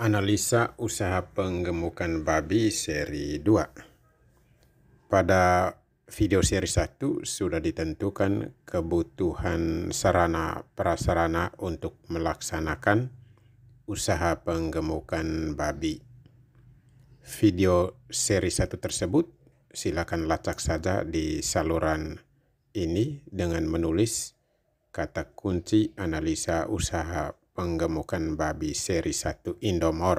Analisa usaha penggemukan babi seri 2. Pada video seri 1 sudah ditentukan kebutuhan sarana prasarana untuk melaksanakan usaha penggemukan babi. Video seri 1 tersebut silakan lacak saja di saluran ini dengan menulis kata kunci analisa usaha penggemukan babi seri 1 Indomor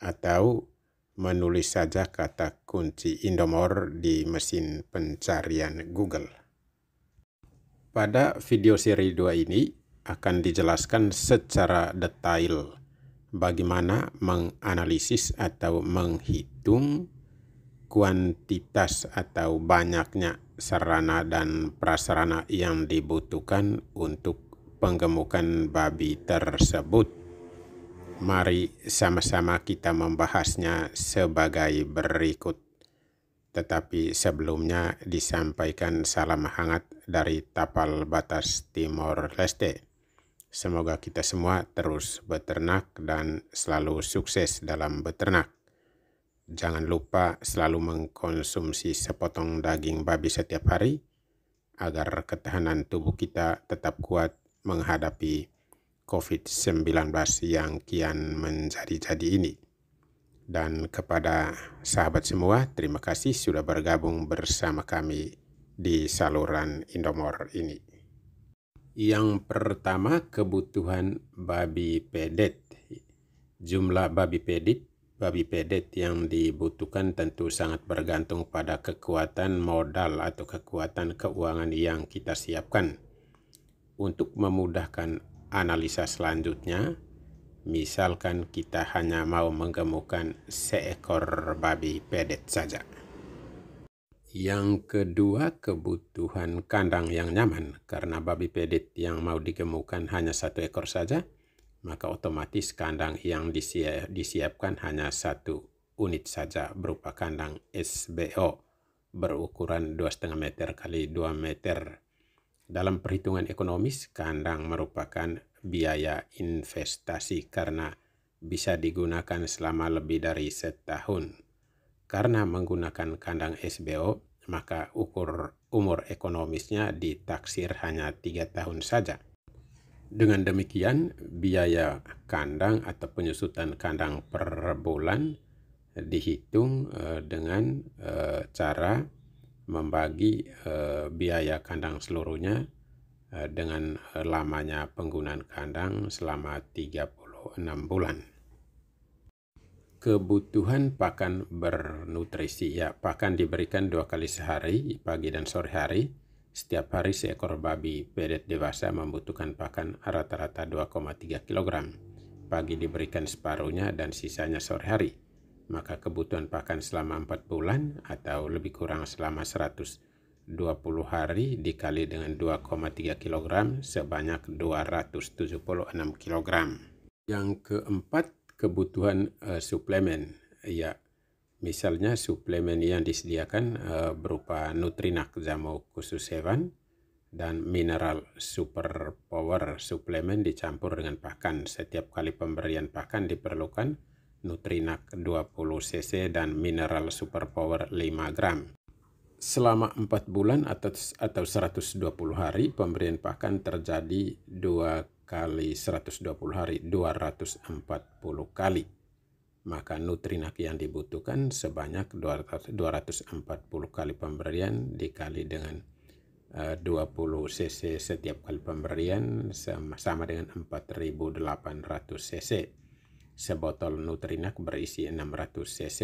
atau menulis saja kata kunci Indomor di mesin pencarian Google. Pada video seri 2 ini akan dijelaskan secara detail bagaimana menganalisis atau menghitung kuantitas atau banyaknya sarana dan prasarana yang dibutuhkan untuk penggemukan babi tersebut. Mari sama-sama kita membahasnya sebagai berikut. Tetapi sebelumnya disampaikan salam hangat dari Tapal Batas Timor Leste. Semoga kita semua terus beternak dan selalu sukses dalam beternak. Jangan lupa selalu mengkonsumsi sepotong daging babi setiap hari agar ketahanan tubuh kita tetap kuat menghadapi COVID-19 yang kian menjadi-jadi ini. Dan kepada sahabat semua, terima kasih sudah bergabung bersama kami di saluran Indomor ini. Yang pertama, kebutuhan babi pedet. Jumlah babi pedet babi pedet yang dibutuhkan tentu sangat bergantung pada kekuatan modal atau kekuatan keuangan yang kita siapkan. Untuk memudahkan analisa selanjutnya, misalkan kita hanya mau menggemukkan seekor babi pedet saja. Yang kedua, kebutuhan kandang yang nyaman. Karena babi pedet yang mau digemukkan hanya satu ekor saja, maka otomatis kandang yang disiapkan hanya satu unit saja berupa kandang SBO berukuran 2,5 meter kali 2 meter dalam perhitungan ekonomis, kandang merupakan biaya investasi karena bisa digunakan selama lebih dari setahun. Karena menggunakan kandang SBO, maka ukur umur ekonomisnya ditaksir hanya tiga tahun saja. Dengan demikian, biaya kandang atau penyusutan kandang per bulan dihitung eh, dengan eh, cara membagi eh, biaya kandang seluruhnya eh, dengan eh, lamanya penggunaan kandang selama 36 bulan. Kebutuhan pakan bernutrisi ya, pakan diberikan dua kali sehari, pagi dan sore hari. Setiap hari seekor babi pedet dewasa membutuhkan pakan rata-rata 2,3 kg. Pagi diberikan separuhnya dan sisanya sore hari maka kebutuhan pakan selama 4 bulan atau lebih kurang selama 120 hari dikali dengan 2,3 kg sebanyak 276 kg. Yang keempat, kebutuhan uh, suplemen. Ya, misalnya suplemen yang disediakan uh, berupa Nutrinak Zamo khusus hewan dan mineral super power suplemen dicampur dengan pakan. Setiap kali pemberian pakan diperlukan Nutrinak 20 cc dan mineral super power 5 gram. Selama 4 bulan atau, atau 120 hari, pemberian pakan terjadi 2 kali 120 hari, 240 kali. Maka nutrinak yang dibutuhkan sebanyak 240 kali pemberian dikali dengan 20 eh, cc setiap kali pemberian sama, sama dengan 4800 cc. Sebotol Nutrinak berisi 600 cc,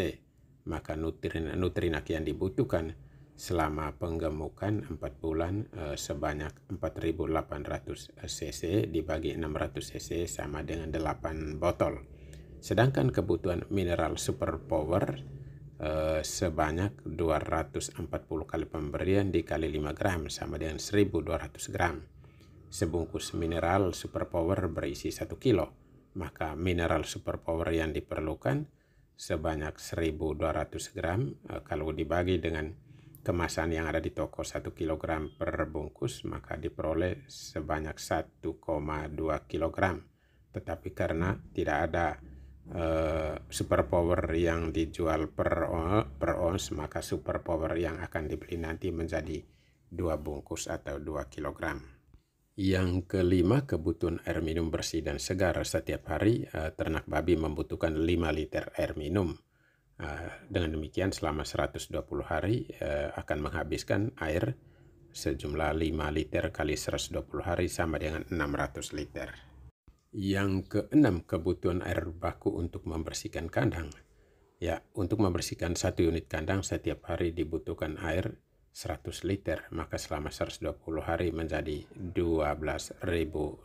maka Nutrinak, Nutrinak yang dibutuhkan selama penggemukan 4 bulan eh, sebanyak 4800 cc dibagi 600 cc sama dengan 8 botol. Sedangkan kebutuhan mineral super power eh, sebanyak 240 kali pemberian dikali 5 gram sama dengan 1200 gram. Sebungkus mineral super power berisi 1 kilo maka mineral superpower yang diperlukan sebanyak 1200 gram eh, kalau dibagi dengan kemasan yang ada di toko 1 kg per bungkus maka diperoleh sebanyak 1,2 kg tetapi karena tidak ada uh, superpower yang dijual per per ons maka superpower yang akan dibeli nanti menjadi dua bungkus atau 2 kilogram. Yang kelima, kebutuhan air minum bersih dan segar. Setiap hari eh, ternak babi membutuhkan 5 liter air minum. Eh, dengan demikian selama 120 hari eh, akan menghabiskan air sejumlah 5 liter kali 120 hari sama dengan 600 liter. Yang keenam, kebutuhan air baku untuk membersihkan kandang. Ya, untuk membersihkan satu unit kandang setiap hari dibutuhkan air 100 liter, maka selama 120 hari menjadi 12.000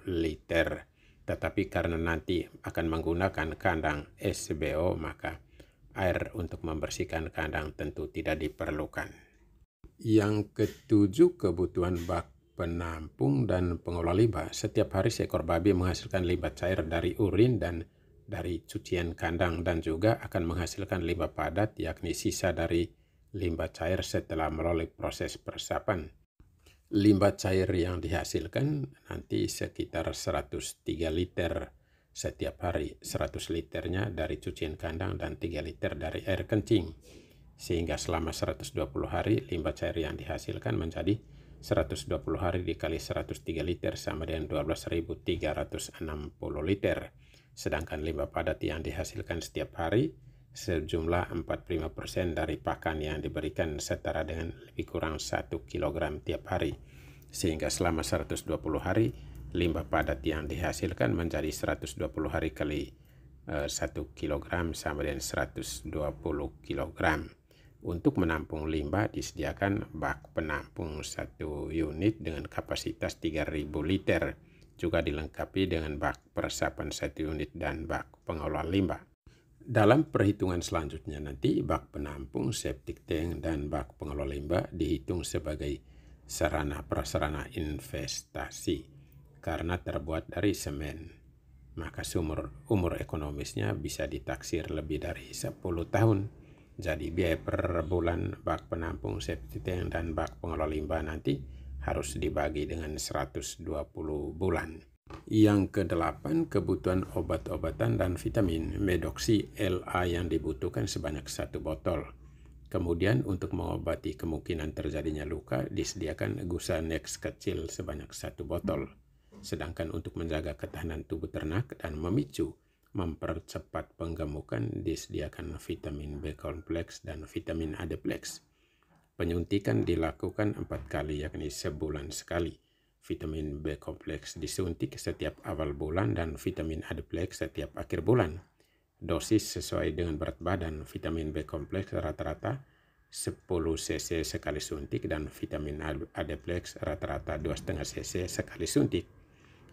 liter. Tetapi karena nanti akan menggunakan kandang SBO, maka air untuk membersihkan kandang tentu tidak diperlukan. Yang ketujuh, kebutuhan bak penampung dan pengolah limbah. Setiap hari seekor babi menghasilkan limbah cair dari urin dan dari cucian kandang dan juga akan menghasilkan limbah padat yakni sisa dari limbah cair setelah melalui proses persiapan. Limbah cair yang dihasilkan nanti sekitar 103 liter setiap hari, 100 liternya dari cucian kandang dan 3 liter dari air kencing. Sehingga selama 120 hari limbah cair yang dihasilkan menjadi 120 hari dikali 103 liter sama dengan 12.360 liter. Sedangkan limbah padat yang dihasilkan setiap hari sejumlah 45% dari pakan yang diberikan setara dengan lebih kurang 1 kg tiap hari. Sehingga selama 120 hari, limbah padat yang dihasilkan menjadi 120 hari kali 1 eh, kg sama dengan 120 kg. Untuk menampung limbah disediakan bak penampung satu unit dengan kapasitas 3000 liter, juga dilengkapi dengan bak persapan satu unit dan bak pengolahan limbah. Dalam perhitungan selanjutnya nanti bak penampung, septic tank, dan bak pengelola limbah dihitung sebagai sarana prasarana investasi karena terbuat dari semen. Maka sumur umur ekonomisnya bisa ditaksir lebih dari 10 tahun. Jadi biaya per bulan bak penampung, septic tank, dan bak pengelola limbah nanti harus dibagi dengan 120 bulan. Yang kedelapan, kebutuhan obat-obatan dan vitamin medoksi LA yang dibutuhkan sebanyak satu botol. Kemudian untuk mengobati kemungkinan terjadinya luka disediakan Gusanex kecil sebanyak satu botol. Sedangkan untuk menjaga ketahanan tubuh ternak dan memicu mempercepat penggemukan disediakan vitamin B kompleks dan vitamin A Adplex. Penyuntikan dilakukan empat kali yakni sebulan sekali vitamin B kompleks disuntik setiap awal bulan dan vitamin A duplex setiap akhir bulan. Dosis sesuai dengan berat badan vitamin B kompleks rata-rata 10 cc sekali suntik dan vitamin A duplex rata-rata 2,5 cc sekali suntik.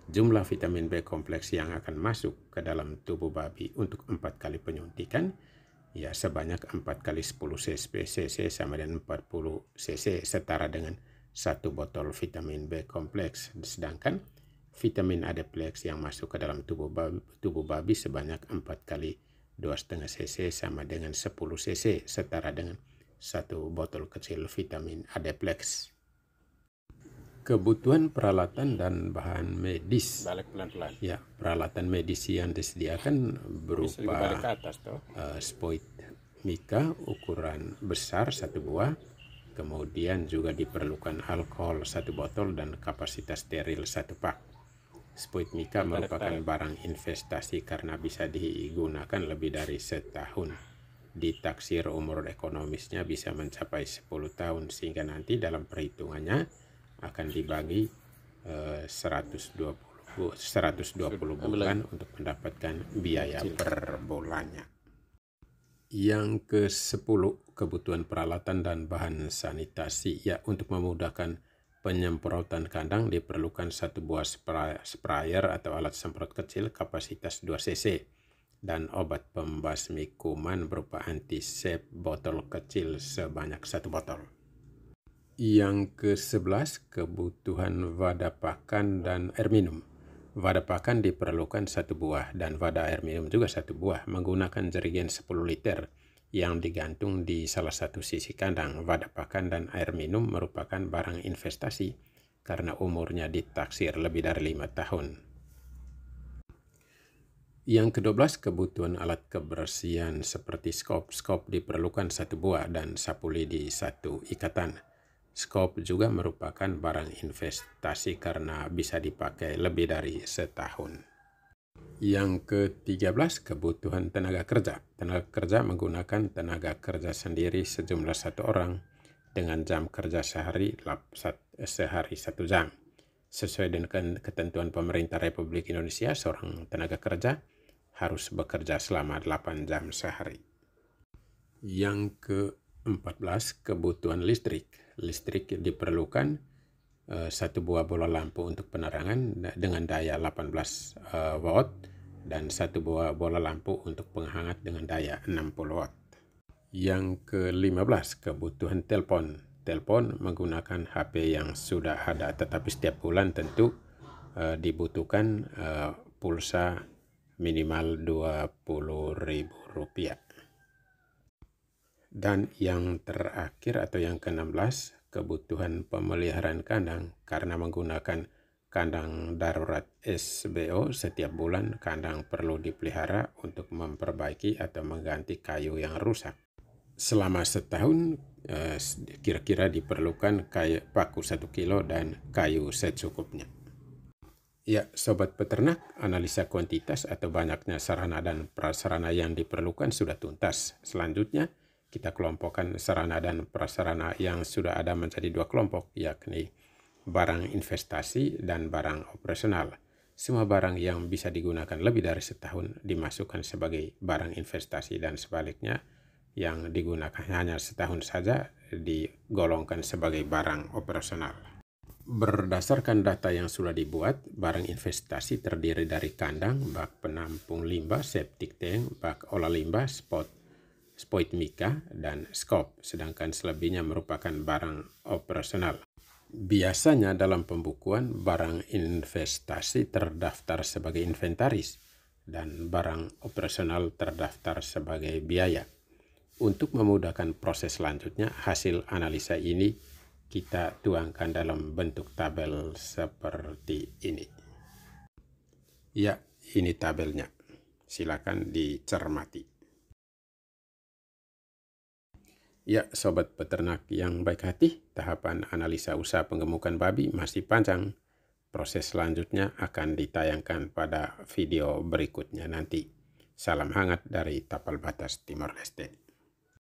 Jumlah vitamin B kompleks yang akan masuk ke dalam tubuh babi untuk 4 kali penyuntikan ya sebanyak 4 kali 10 cc, cc sama dengan 40 cc setara dengan satu botol vitamin B kompleks. Sedangkan vitamin adeplex yang masuk ke dalam tubuh babi, tubuh babi sebanyak 4 kali 2,5 cc sama dengan 10 cc setara dengan satu botol kecil vitamin adeplex. Kebutuhan peralatan dan bahan medis. Balik pelan-pelan. Ya, peralatan medis yang disediakan berupa atas, Uh, spoit mika ukuran besar satu buah, Kemudian juga diperlukan alkohol satu botol dan kapasitas steril satu pak. Spuit Sputnika merupakan barang investasi karena bisa digunakan lebih dari setahun. Ditaksir umur ekonomisnya bisa mencapai 10 tahun sehingga nanti dalam perhitungannya akan dibagi 120 eh, 120 bulan untuk mendapatkan biaya per bulannya. Yang ke-10, kebutuhan peralatan dan bahan sanitasi. Ya, untuk memudahkan penyemprotan kandang diperlukan satu buah sprayer atau alat semprot kecil kapasitas 2 cc dan obat pembasmi kuman berupa antisep botol kecil sebanyak satu botol. Yang ke-11, kebutuhan wadah pakan dan air minum. Wadah pakan diperlukan satu buah dan wadah air minum juga satu buah menggunakan jerigen 10 liter yang digantung di salah satu sisi kandang. Wadah pakan dan air minum merupakan barang investasi karena umurnya ditaksir lebih dari lima tahun. Yang ke-12 kebutuhan alat kebersihan seperti skop. Skop diperlukan satu buah dan sapuli di satu ikatan. Scope juga merupakan barang investasi karena bisa dipakai lebih dari setahun. Yang ke-13, kebutuhan tenaga kerja. Tenaga kerja menggunakan tenaga kerja sendiri sejumlah satu orang dengan jam kerja sehari sehari satu jam. Sesuai dengan ketentuan pemerintah Republik Indonesia, seorang tenaga kerja harus bekerja selama 8 jam sehari. Yang ke-14, kebutuhan listrik listrik diperlukan eh, satu buah bola lampu untuk penerangan dengan daya 18 eh, watt dan satu buah bola lampu untuk penghangat dengan daya 60 watt. Yang ke-15, kebutuhan telepon. Telepon menggunakan HP yang sudah ada, tetapi setiap bulan tentu eh, dibutuhkan pulsa minimal Rp20.000. Dan yang terakhir atau yang ke-16, kebutuhan pemeliharaan kandang karena menggunakan kandang darurat SBO setiap bulan kandang perlu dipelihara untuk memperbaiki atau mengganti kayu yang rusak. Selama setahun eh, kira-kira diperlukan kayu paku 1 kilo dan kayu secukupnya. Ya, sobat peternak, analisa kuantitas atau banyaknya sarana dan prasarana yang diperlukan sudah tuntas. Selanjutnya, kita kelompokkan sarana dan prasarana yang sudah ada menjadi dua kelompok, yakni barang investasi dan barang operasional. Semua barang yang bisa digunakan lebih dari setahun dimasukkan sebagai barang investasi dan sebaliknya yang digunakan hanya setahun saja digolongkan sebagai barang operasional. Berdasarkan data yang sudah dibuat, barang investasi terdiri dari kandang, bak penampung limbah, septic tank, bak olah limbah, spot mika dan scope, sedangkan selebihnya merupakan barang operasional. Biasanya dalam pembukuan, barang investasi terdaftar sebagai inventaris dan barang operasional terdaftar sebagai biaya. Untuk memudahkan proses selanjutnya, hasil analisa ini kita tuangkan dalam bentuk tabel seperti ini. Ya, ini tabelnya. Silakan dicermati. Ya, sobat peternak yang baik hati, tahapan analisa usaha penggemukan babi masih panjang. Proses selanjutnya akan ditayangkan pada video berikutnya nanti. Salam hangat dari Tapal Batas Timor Leste.